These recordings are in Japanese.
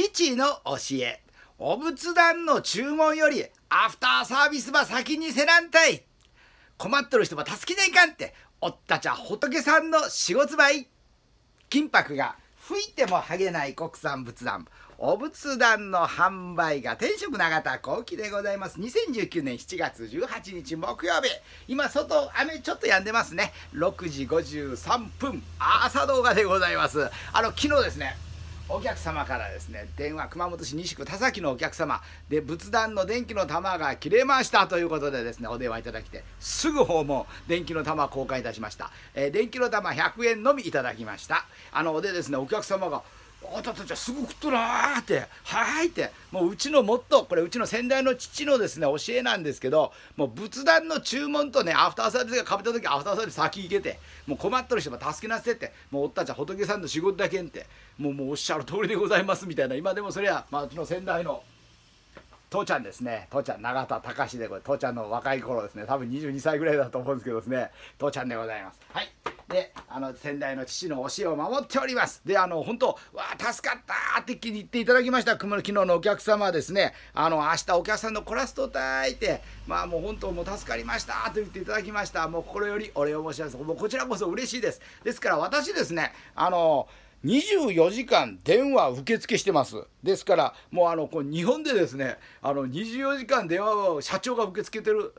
父の教えお仏壇の注文よりアフターサービスば先にせらんたい困っとる人ば助けないかんっておったちゃ仏さんの仕事ばい金箔が吹いても剥げない国産仏壇お仏壇の販売が天職永田幸喜でございます2019年7月18日木曜日今外雨ちょっと止んでますね6時53分朝動画でございますあの昨日ですねお客様からですね電話熊本市西区田崎のお客様で仏壇の電気の玉が切れましたということでですねお電話いただきてすぐ訪問電気の玉公開いたしました、えー、電気の玉100円のみいただきましたあのでですねお客様がおたたちゃすぐ食っとらーって、はいって、もううちのもっと、これうちの先代の父のですね、教えなんですけど、もう仏壇の注文とね、アフターサービスがかぶった時、アフターサービス先行けて、もう困っとる人も助けなせって、もうおったちゃ仏さんの仕事だけんって、もうもうおっしゃる通りでございますみたいな、今でもそりゃ、まあうちの先代の父ちゃんですね父ちゃん永田隆でこれ父ちゃんの若い頃ですね多分22歳ぐらいだと思うんですけどですね父ちゃんでございますはいであの先代の父の教えを守っておりますであの本当わあ助かったって気に入っていただきました昨日のお客様はですねあの明日お客さんのコラストたいてまあもう本当もう助かりましたと言っていただきましたもう心よりお礼を申し上げますもうこちらこそ嬉しいですですから私ですねあの24時間電話受付してます。ですから、もうあの、こう日本でですね、あの、24時間電話を社長が受け付けてる、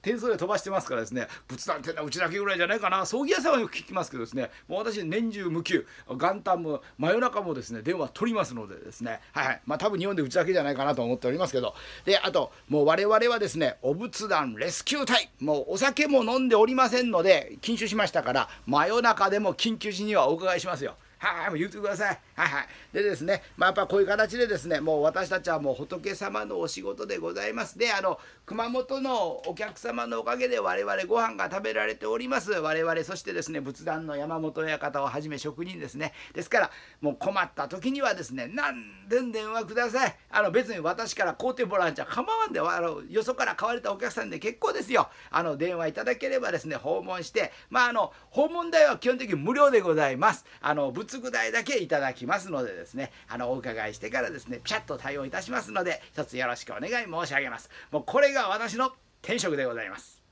転送で飛ばしてますからですね仏壇ってのはうちだけぐらいじゃないかな葬儀屋さんはよく聞きますけどですねもう私年中無休元旦も真夜中もですね電話取りますのでですねはいはいまあ多分日本でうちだけじゃないかなと思っておりますけどであともう我々はですねお仏壇レスキュー隊もうお酒も飲んでおりませんので禁酒しましたから真夜中でも緊急時にはお伺いしますよ。はい、もう言ってください。はいはい。でですね、まあ、やっぱこういう形でですね、もう私たちはもう仏様のお仕事でございます。で、あの、熊本のお客様のおかげで我々ご飯が食べられております。我々、そしてですね、仏壇の山本親方をはじめ職人ですね。ですから、もう困った時にはですね、なんでん電話ください。あの、別に私から買うてもらうんじゃ構わんで、あの、よそから買われたお客さんで結構ですよ。あの、電話いただければですね、訪問して、まあ、あの、訪問代は基本的に無料でございます。あの、仏つ代だけいただきますのでですねあのお伺いしてからですねピシャッと対応いたしますので一つよろしくお願い申し上げますもうこれが私の転職でございます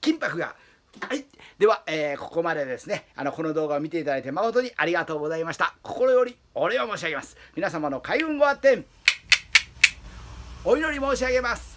金箔がはい。では、えー、ここまでですね、あの、この動画を見ていただいて誠にありがとうございました。心よりお礼を申し上げます。皆様の開運ごあってお祈り申し上げます。